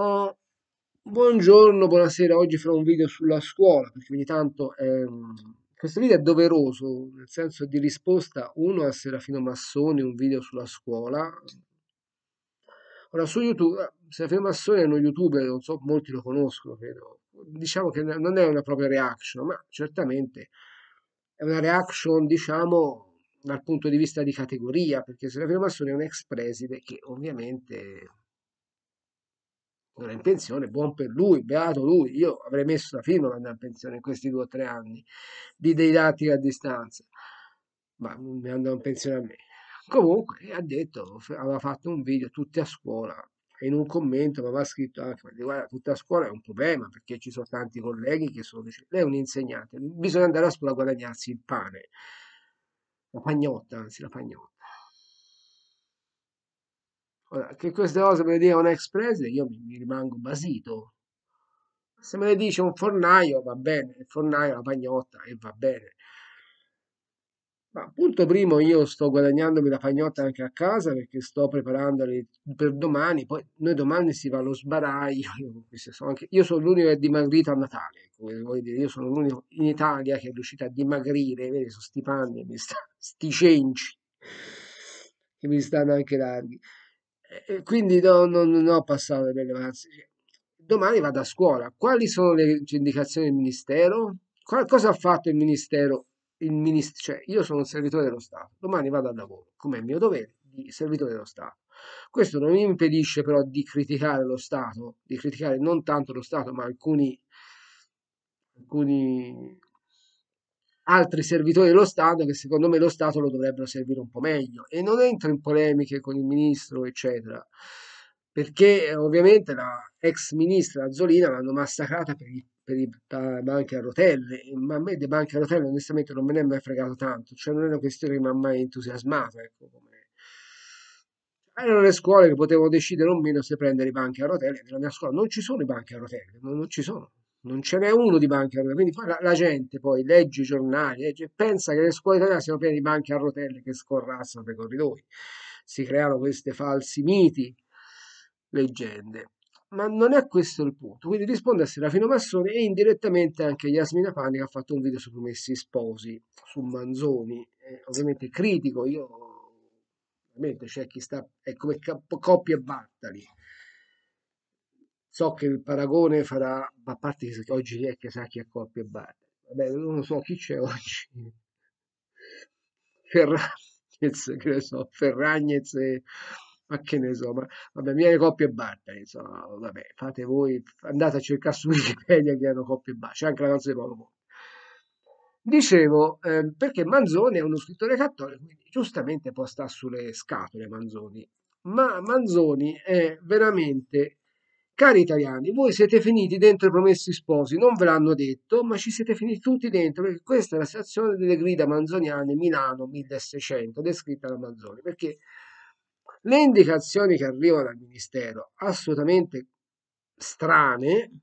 Oh, buongiorno, buonasera, oggi farò un video sulla scuola, perché ogni tanto è... Ehm, questo video è doveroso, nel senso di risposta uno a Serafino Massoni, un video sulla scuola. Ora su YouTube, eh, Serafino Massoni è uno youtuber, non so, molti lo conoscono, credo. Diciamo che non è una propria reaction, ma certamente è una reaction, diciamo, dal punto di vista di categoria, perché Serafino Massoni è un ex preside che ovviamente andrà in pensione, buon per lui, beato lui, io avrei messo la firma per andare in pensione in questi due o tre anni di didattica a distanza, ma mi andò in pensione a me. Comunque ha detto, aveva fatto un video tutti a scuola, in un commento aveva scritto guarda, tutta a scuola è un problema perché ci sono tanti colleghi che sono, lei è un insegnante, bisogna andare a scuola a guadagnarsi il pane, la pagnotta, anzi la pagnotta. Ora, che queste cose me le dica un ex preside, io mi, mi rimango basito. Se me le dice un fornaio, va bene, il fornaio, la pagnotta, e va bene. Ma appunto primo, io sto guadagnandomi la pagnotta anche a casa perché sto preparandoli per domani. Poi noi domani si va allo sbaraglio. Io sono, anche, io sono l'unico che è dimagrito a Natale. Dire, io sono l'unico in Italia che è riuscito a dimagrire. Vedi, sono sti panni, sta, sti cenci che mi stanno anche larghi quindi non, non, non ho passato le rilevanze. Cioè, domani vado a scuola. Quali sono le indicazioni del Ministero? Qual, cosa ha fatto il Ministero? Il minist- cioè, io sono un servitore dello Stato. Domani vado al lavoro, come è mio dovere di servitore dello Stato. Questo non mi impedisce però di criticare lo Stato, di criticare non tanto lo Stato, ma alcuni, alcuni altri servitori dello Stato che secondo me lo Stato lo dovrebbero servire un po' meglio e non entro in polemiche con il ministro eccetera perché eh, ovviamente la ex ministra Azzolina l'hanno massacrata per i, per i banchi a rotelle ma a me dei banchi a rotelle onestamente non me ne è mai fregato tanto cioè non è una questione che mi ha mai entusiasmato ecco come erano le scuole che potevano decidere o meno se prendere i banchi a rotelle nella mia scuola non ci sono i banchi a rotelle non, non ci sono non ce n'è uno di banche a rotelle. Quindi la, la, gente poi legge i giornali legge, e pensa che le scuole italiane siano piene di banche a rotelle che scorrassano per i corridoi. Si creano questi falsi miti, leggende. Ma non è questo il punto. Quindi risponde a Serafino Massone e indirettamente anche Yasmina Pani che ha fatto un video su Promessi Sposi, su Manzoni. Eh, ovviamente critico, io ovviamente c'è chi sta, è come Coppi e Battali So che il paragone farà, a parte che oggi è sa chi a coppia e Bardi, vabbè, non so chi c'è oggi. Ferragnez, che ne so, Ferragnez e ma che ne so, ma vabbè, mia coppia e barba, insomma, eh, vabbè, fate voi, andate a cercare su Wikipedia che hanno coppia e barba, c'è anche la canzone di Paolo Conte. Dicevo, eh, perché Manzoni è uno scrittore cattolico, quindi giustamente può stare sulle scatole Manzoni, ma Manzoni è veramente Cari italiani, voi siete finiti dentro i promessi sposi, non ve l'hanno detto, ma ci siete finiti tutti dentro, perché questa è la situazione delle grida manzoniane Milano 1600, descritta da Manzoni, perché le indicazioni che arrivano dal Ministero, assolutamente strane,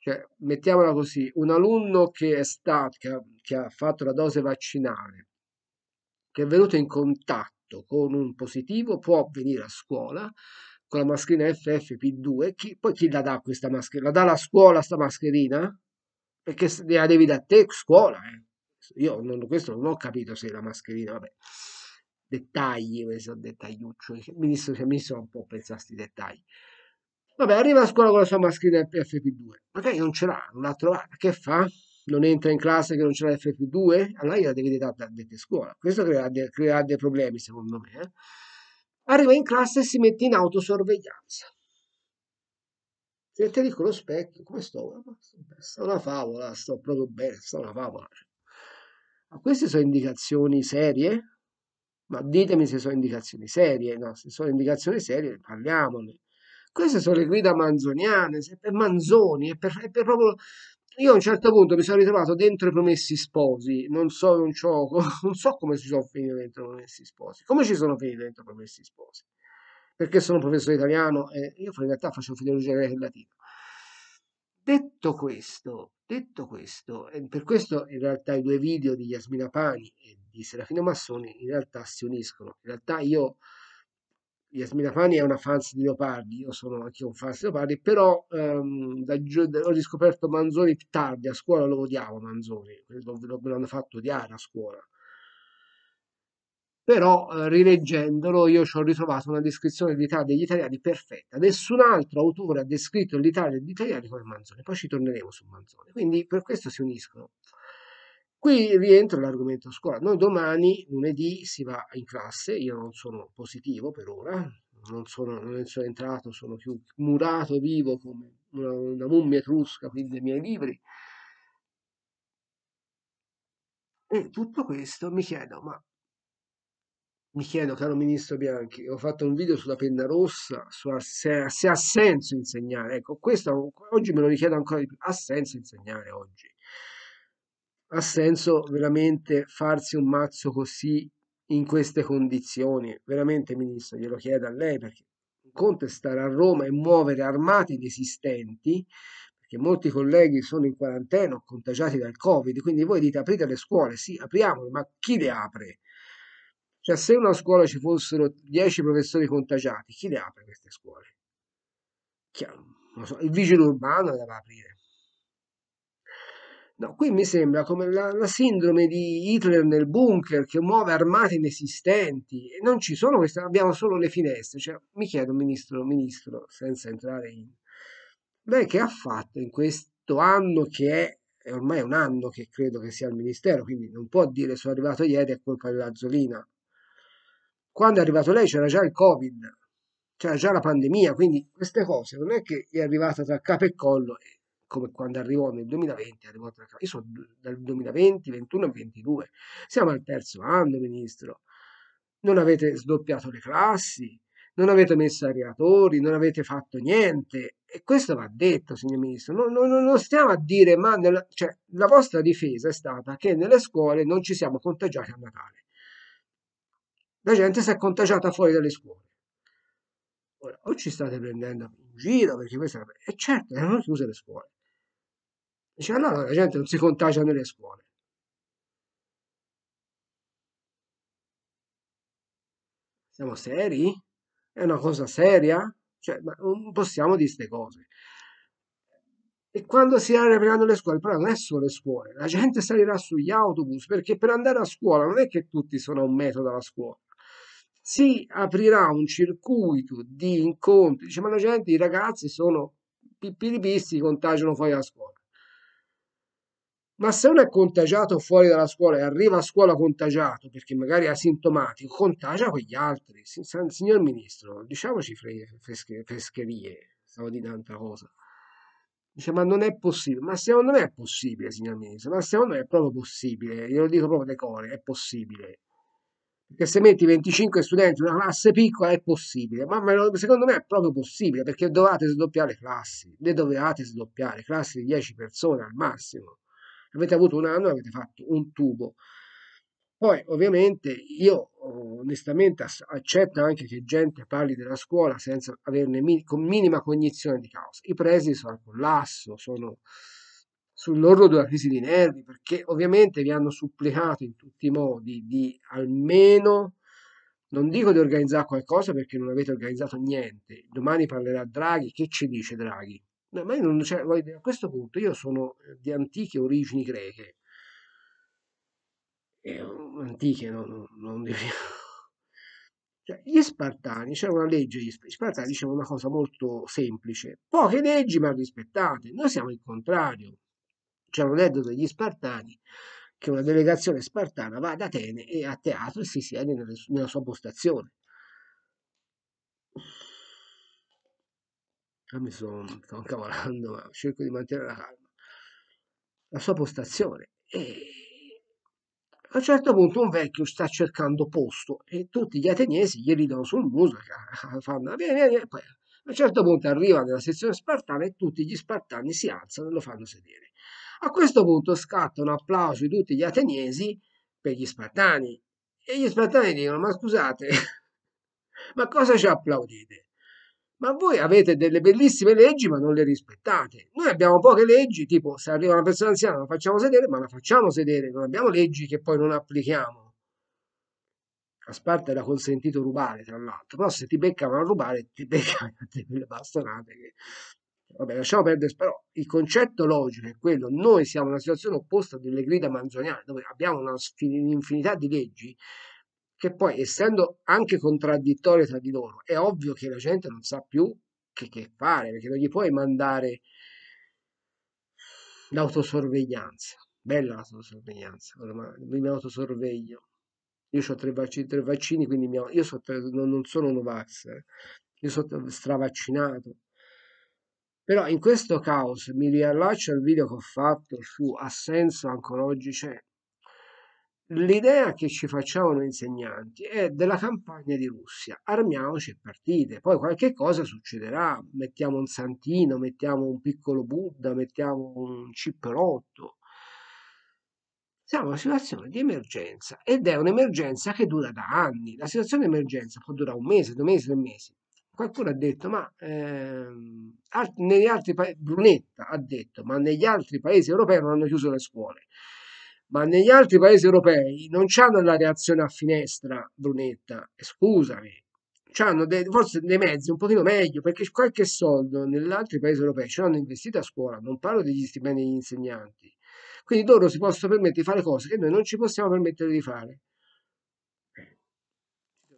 cioè, mettiamola così, un alunno che è stato, che ha, che ha fatto la dose vaccinale, che è venuto in contatto con un positivo, può venire a scuola, con la mascherina FFP2, chi, poi chi la dà questa mascherina? La dà la scuola sta mascherina? Perché se la devi da te scuola, eh. Io non, questo non ho capito se la mascherina, vabbè. Dettagli, questo dettagliuccio. Il ministro, il ministro un po' pensa a questi dettagli. Vabbè, arriva a scuola con la sua mascherina FFP2. Magari non ce l'ha, non l'ha trovata. Che fa? Non entra in classe che non ce l'ha FFP2? Allora io la devi dare da, te, scuola. Questo crea, crea dei problemi, secondo me. Eh? Arriva in classe e si mette in autosorveglianza. Mette lì con lo specchio, come sto? Sto una favola, sto proprio bene, sto una favola. Ma queste sono indicazioni serie? Ma ditemi se sono indicazioni serie, no? Se sono indicazioni serie, parliamone. Queste sono le guida manzoniane, è per Manzoni, è, per, è per proprio io a un certo punto mi sono ritrovato dentro i promessi sposi, non so, non, non so come ci sono finito dentro i promessi sposi, come ci sono finito dentro i promessi sposi, perché sono professore italiano e io in realtà faccio filologia greca e latina. Detto questo, detto questo, e per questo in realtà i due video di Yasmina Pani e di Serafino Massoni in realtà si uniscono, in realtà io Yasmina Fani è una fans di Leopardi, io sono anche un fans di Leopardi, però ehm, da, ho riscoperto Manzoni più tardi, a scuola lo odiavo Manzoni, lo, lo, me l'hanno fatto odiare a scuola. Però eh, rileggendolo io ci ho ritrovato una descrizione dell'Italia degli italiani perfetta. Nessun altro autore ha descritto l'Italia degli italiani come Manzoni, poi ci torneremo su Manzoni, quindi per questo si uniscono. Qui rientra l'argomento scuola. Noi domani, lunedì, si va in classe, io non sono positivo per ora, non sono, non sono entrato, sono più murato vivo come una, una mummia etrusca, quindi dei miei libri. E tutto questo mi chiedo, ma mi chiedo, caro ministro Bianchi, ho fatto un video sulla penna rossa, su se, se ha senso insegnare. Ecco, questo oggi me lo richiedo ancora di più. Ha senso insegnare oggi? ha senso veramente farsi un mazzo così in queste condizioni? Veramente, ministro, glielo chiedo a lei perché un conto è stare a Roma e muovere armati desistenti, perché molti colleghi sono in quarantena o contagiati dal Covid, quindi voi dite aprite le scuole, sì, apriamole, ma chi le apre? Cioè, se una scuola ci fossero 10 professori contagiati, chi le apre queste scuole? Chiaro, so, il vigile urbano le deve aprire No, qui mi sembra come la, la, sindrome di Hitler nel bunker che muove armate inesistenti. E non ci sono queste, abbiamo solo le finestre. Cioè, mi chiedo, ministro, ministro, senza entrare in... Lei che ha fatto in questo anno che è, è ormai un anno che credo che sia al ministero, quindi non può dire sono arrivato ieri è colpa della Zolina. Quando è arrivato lei c'era già il Covid, c'era già la pandemia, quindi queste cose non è che è arrivata tra capo e collo e come quando arrivò nel 2020, arrivò tra... io sono dal 2020, 21 al 22, siamo al terzo anno, ministro, non avete sdoppiato le classi, non avete messo areatori, non avete fatto niente. E questo va detto, signor Ministro. Non, non, non stiamo a dire, ma nella, cioè, la vostra difesa è stata che nelle scuole non ci siamo contagiati a Natale. La gente si è contagiata fuori dalle scuole. Ora, o ci state prendendo in giro perché questa è... E certo, erano chiuse le scuole. Diceva allora ah, la gente non si contagia nelle scuole. Siamo seri? È una cosa seria? Cioè, non possiamo dire queste cose. E quando si riapriranno le scuole, però non è solo le scuole, la gente salirà sugli autobus perché per andare a scuola non è che tutti sono a un metro dalla scuola. Si aprirà un circuito di incontri, dice, la gente, i ragazzi sono pipiripisti, contagiano fuori a scuola. Ma se uno è contagiato fuori dalla scuola e arriva a scuola contagiato perché magari è asintomatico, contagia quegli altri. Signor Ministro, diciamoci fre- frescherie, stavo di tanta cosa. Dice, ma non è possibile. Ma secondo me è possibile, signor Ministro. Ma secondo me è proprio possibile. Io lo dico proprio de core, è possibile. Perché se metti 25 studenti in una classe piccola è possibile. Ma secondo me è proprio possibile, perché dovete sdoppiare classi. Le dovevate sdoppiare, classi di 10 persone al massimo Avete avuto un anno, e avete fatto un tubo. Poi ovviamente io onestamente accetto anche che gente parli della scuola senza averne min- con minima cognizione di causa. I presi sono al collasso, sono sull'orlo della crisi di nervi, perché ovviamente vi hanno supplicato in tutti i modi di almeno, non dico di organizzare qualcosa perché non avete organizzato niente, domani parlerà Draghi, che ci dice Draghi? No, ma io non, cioè, a questo punto io sono eh, di antiche origini greche. E, mm, antiche, no, no, non di cioè, gli Spartani, c'era una legge, gli Spartani dicevano una cosa molto semplice, poche leggi ma rispettate, noi siamo il contrario. C'è un aneddoto degli Spartani che una delegazione spartana va ad Atene e a teatro e si siede nella sua postazione già mi sto incavolando, ma cerco di mantenere la calma, la sua postazione. E a un certo punto un vecchio sta cercando posto e tutti gli ateniesi gli ridono sul muso, fanno vieni, vieni, e poi a un certo punto arriva nella sezione spartana e tutti gli spartani si alzano e lo fanno sedere. A questo punto scatta un applauso di tutti gli ateniesi per gli spartani e gli spartani dicono ma scusate, ma cosa ci applaudite? ma voi avete delle bellissime leggi ma non le rispettate. Noi abbiamo poche leggi, tipo se arriva una persona anziana la facciamo sedere, ma la facciamo sedere, non abbiamo leggi che poi non applichiamo. A Sparta era consentito rubare, tra l'altro, però se ti beccavano a rubare ti beccavano a te quelle bastonate che... Vabbè, lasciamo perdere, però il concetto logico è quello, noi siamo in una situazione opposta delle grida manzoniane, dove abbiamo un'infinità di leggi che poi essendo anche contraddittorie tra di loro, è ovvio che la gente non sa più che, che fare, perché non gli puoi mandare l'autosorveglianza. Bella l'autosorveglianza, ormai mi autosorveglio. Io ho tre vaccini, tre vaccini quindi mio, io so non, non, sono Novax, eh. io sono stravaccinato. Però in questo caos mi riallaccio al video che ho fatto su assenso ancora oggi cioè l'idea che ci facciamo insegnanti è della campagna di Russia, armiamoci e partite, poi qualche cosa succederà, mettiamo un santino, mettiamo un piccolo Buddha, mettiamo un cipperotto. Siamo in una situazione di emergenza ed è un'emergenza che dura da anni. La situazione di emergenza può durare un mese, due mesi, tre mesi. Qualcuno ha detto, ma ehm, alt- negli altri paesi, Brunetta ha detto, ma negli altri paesi europei non hanno chiuso le scuole ma negli altri paesi europei non c'hanno la reazione a finestra Brunetta, eh, scusami, C'hanno dei, forse dei mezzi un pochino meglio, perché qualche soldo negli altri paesi europei ce l'hanno investito a scuola, non parlo degli stipendi degli insegnanti, quindi loro si possono permettere di fare cose che noi non ci possiamo permettere di fare.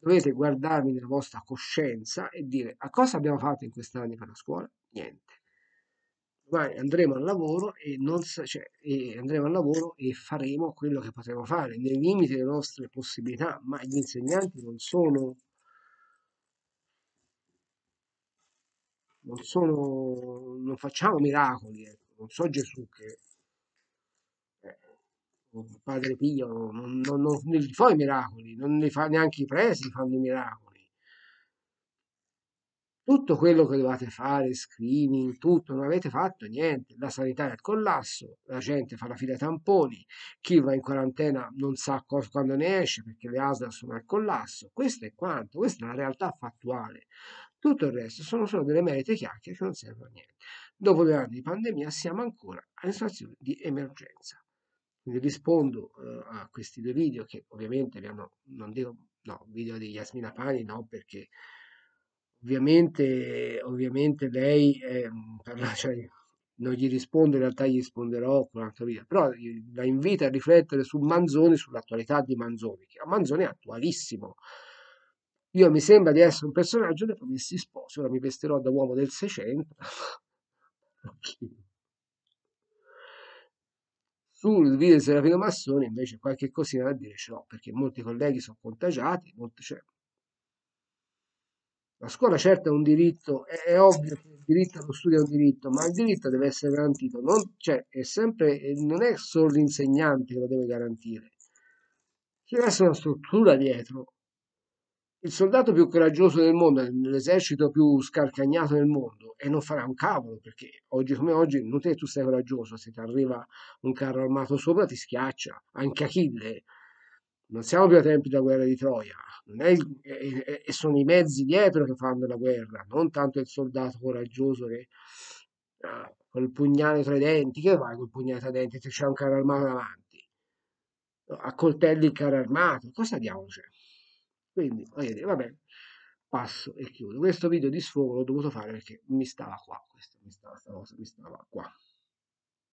Dovete guardarvi nella vostra coscienza e dire a cosa abbiamo fatto in questi anni per la scuola? Niente vai, andremo al lavoro e, non, cioè, e andremo al lavoro e faremo quello che potremo fare nei limiti delle nostre possibilità, ma gli insegnanti non sono non sono non facciamo miracoli, eh. non so Gesù che eh, padre Pio non, non, non, non, fa i miracoli, non ne fa neanche i presi fanno i miracoli tutto quello che dovevate fare, screening, tutto, non avete fatto niente, la sanità è al collasso, la gente fa la fila ai tamponi, chi va in quarantena non sa quando ne esce perché le ASDA sono al collasso, questo è quanto, questa è la realtà fattuale. Tutto il resto sono solo delle merite chiacchiere che non servono a niente. Dopo due anni di pandemia siamo ancora in situazione di emergenza. Quindi rispondo uh, a questi due video che ovviamente abbiamo, non devo, no, video di Yasmina Pani no perché Ovviamente, ovviamente lei eh, cioè, non gli risponde, in realtà gli risponderò con un'altra via, però la invito a riflettere su Manzoni, sull'attualità di Manzoni, che Manzoni è attualissimo. Io mi sembra di essere un personaggio dei promessi sposi, ora mi vesterò da uomo del Seicento. Sul video di Serafino Massoni invece qualche cosina da dire ce l'ho, perché molti colleghi sono contagiati, molti, cioè, la scuola certo è un diritto, è, è, ovvio che il diritto allo studio è un diritto, ma il diritto deve essere garantito, non, cioè, è sempre, eh, non è solo l'insegnante che lo deve garantire, ci deve essere una struttura dietro. Il soldato più coraggioso del mondo, l'esercito più scarcagnato del mondo, e non farà un cavolo, perché oggi come oggi non te tu sei coraggioso, se ti arriva un carro armato sopra ti schiaccia, anche Achille, non siamo più ai tempi della guerra di Troia, il, e, e, sono i mezzi dietro che fanno la guerra, non tanto il soldato coraggioso che ah, col pugnale tra i denti, che vai col pugnale tra i denti se c'è un carro armato davanti, A coltelli il carro armato, cosa diavolo c'è? Quindi, voglio dire, vabbè, passo e chiudo. Questo video di sfogo l'ho dovuto fare perché mi stava qua, questo, mi stava, sta mi stava qua.